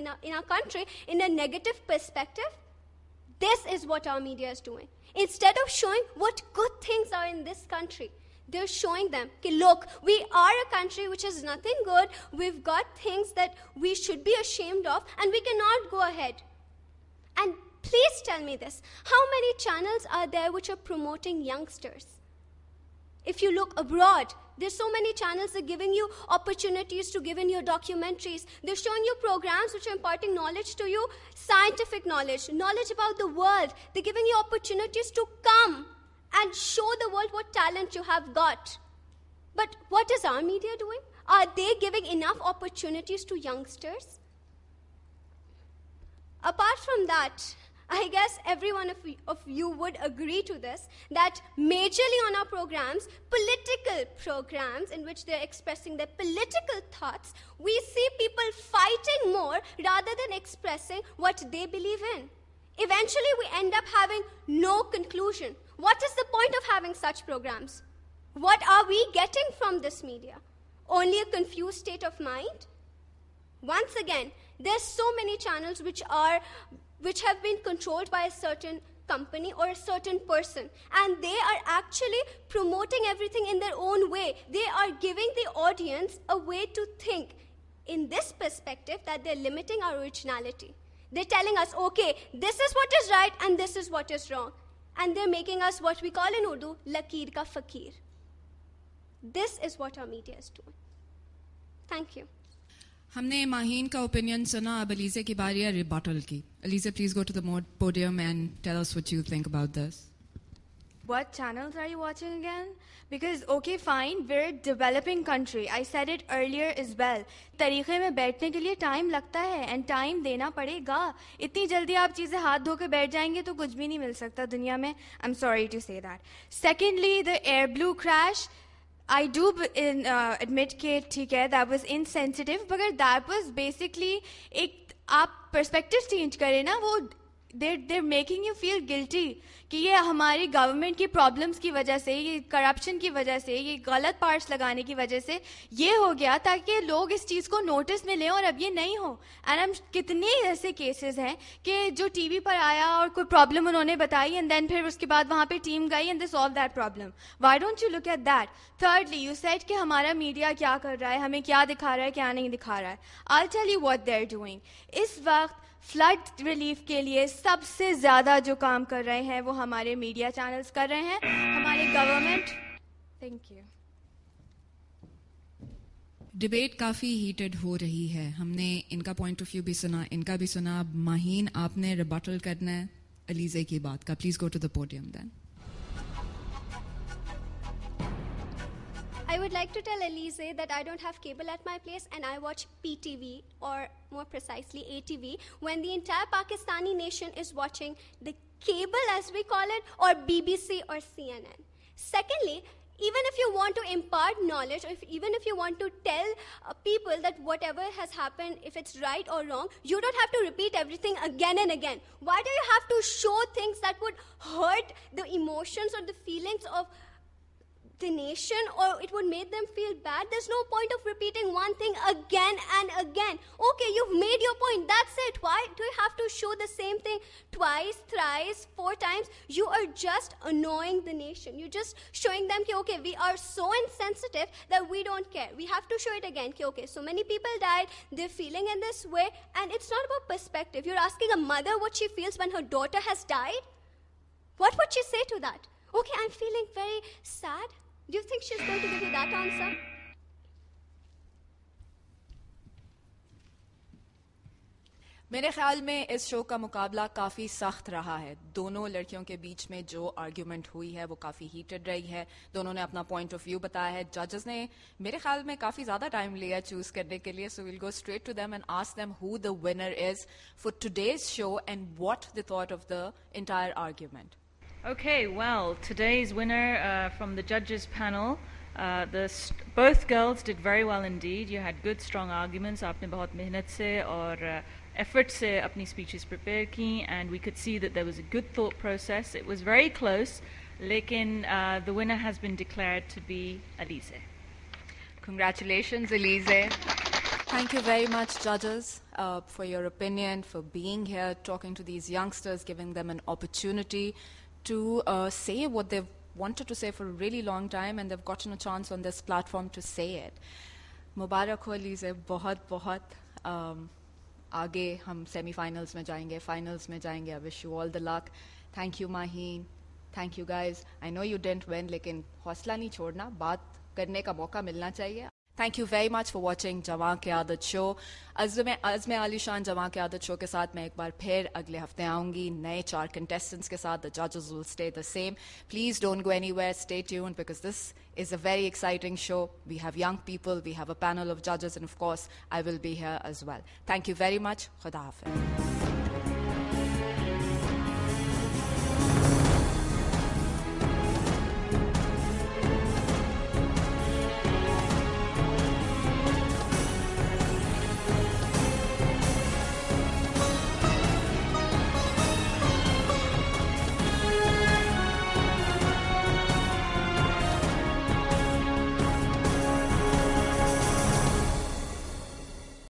in our, in our country in a negative perspective, this is what our media is doing. Instead of showing what good things are in this country, they're showing them, okay, look, we are a country which is nothing good. We've got things that we should be ashamed of, and we cannot go ahead. And please tell me this how many channels are there which are promoting youngsters? If you look abroad, there's so many channels that are giving you opportunities to give in your documentaries. They're showing you programs which are imparting knowledge to you, scientific knowledge, knowledge about the world. They're giving you opportunities to come and show the world what talent you have got. But what is our media doing? Are they giving enough opportunities to youngsters? Apart from that, I guess every one of you, of you would agree to this that majorly on our programs, political programs in which they're expressing their political thoughts, we see people fighting more rather than expressing what they believe in. Eventually, we end up having no conclusion. What is the point of having such programs? What are we getting from this media? Only a confused state of mind? Once again, there's so many channels which are which have been controlled by a certain company or a certain person and they are actually promoting everything in their own way. They are giving the audience a way to think in this perspective that they're limiting our originality. They're telling us, okay, this is what is right and this is what is wrong. And they're making us what we call in Urdu, lakir ka fakir. This is what our media is doing. Thank you. हमने माहीन का opinion सुना अब अलीजे की बारी है rebuttal की Alizeh please go to the podium and tell us what you think about this what channels are you watching again? Because, okay, fine, we're a developing country. I said it earlier as well. तरीके में बैठने के लिए time लगता है and time देना पड़ेगा इतनी जल्दी आप चीज़ें हाथ धो के बैठ जाएंगे तो कुछ भी नहीं मिल सकता दुनिया में I am sorry to say that secondly the Airblue crash I do in, uh, admit कि ठीक है that was insensitive, but that was basically एक आप पर्सपेक्टिव चेंज करें ना वो they're they're making you feel guilty कि ये हमारी गवर्नमेंट की प्रॉब्लम्स की वजह से ये करप्शन की वजह से ये गलत पार्ट्स लगाने की वजह से ये हो गया ताकि लोग इस चीज़ को नोटिस में लें और अब ये नहीं हो एंड हम कितने ऐसे केसेस हैं कि जो टी वी पर आया और कोई प्रॉब्लम उन्होंने बताई एंड देन फिर उसके बाद वहाँ पर टीम गई and they solve that problem why don't you look at that thirdly you said कि हमारा मीडिया क्या कर रहा है हमें क्या दिखा रहा है क्या नहीं दिखा रहा है I tell you what they're doing इस वक्त फ्लड रिलीफ के लिए सबसे ज़्यादा जो काम कर रहे हैं वो हमारे मीडिया चैनल्स कर रहे हैं हमारे गवर्नमेंट थैंक यू डिबेट काफ़ी हीटेड हो रही है हमने इनका पॉइंट ऑफ व्यू भी सुना इनका भी सुना माहीन आपने रिबटल करना है अलीज़े की बात का please go to the podium then would like to tell Elise that I don't have cable at my place and I watch PTV or more precisely ATV when the entire Pakistani nation is watching the cable as we call it or BBC or CNN. Secondly, even if you want to impart knowledge, or if, even if you want to tell uh, people that whatever has happened, if it's right or wrong, you don't have to repeat everything again and again. Why do you have to show things that would hurt the emotions or the feelings of the nation or it would make them feel bad. There's no point of repeating one thing again and again. Okay, you've made your point. That's it. Why do you have to show the same thing twice, thrice, four times? You are just annoying the nation. You're just showing them, okay, we are so insensitive that we don't care. We have to show it again. Okay, so many people died. They're feeling in this way. And it's not about perspective. You're asking a mother what she feels when her daughter has died. What would she say to that? Okay, I'm feeling very sad. Do you think she's going to give you that answer? मेरे ख्याल में इस show का मुकाबला काफ़ी सख्त रहा है दोनों लड़कियों के बीच में जो आर्ग्यूमेंट हुई है वो काफ़ी हीटेड रही है दोनों ने अपना पॉइंट ऑफ व्यू बताया है जजेस ने मेरे ख्याल में काफ़ी ज़्यादा टाइम लिया चूज़ करने के लिए so will go straight to them and ask them who the winner is for today's show and what the thought of the entire argument Okay, well, today's winner uh, from the judges panel, uh, the both girls did very well indeed. You had good, strong arguments. आपने बहुत मेहनत से और effort से अपनी speeches prepare and we could see that there was a good thought process. It was very close, लेकिन uh, the winner has been declared to be Elise. Congratulations, Elise. Thank you very much, judges, uh, for your opinion, for being here, talking to these youngsters, giving them an opportunity to uh, say what they've wanted to say for a really long time and they've gotten a chance on this platform to say it. Mubarak ho Elise, bahad bohat. Um, aage semi-finals mein jayenge, finals mein jayenge. I wish you all the luck. Thank you, Maheen. Thank you, guys. I know you didn't win, lekin hosla nahi chhodna. Baat karne ka mauka milna chahiye. Thank you very much for watching Jamaa Ke Aadat Show. Azme Ali Shan Jamaa Ke Aadat Show ke saath main ek bar phir agle hafte aaungi naye char contestants The judges will stay the same. Please don't go anywhere. Stay tuned because this is a very exciting show. We have young people. We have a panel of judges, and of course, I will be here as well. Thank you very much. Khuda hafiz.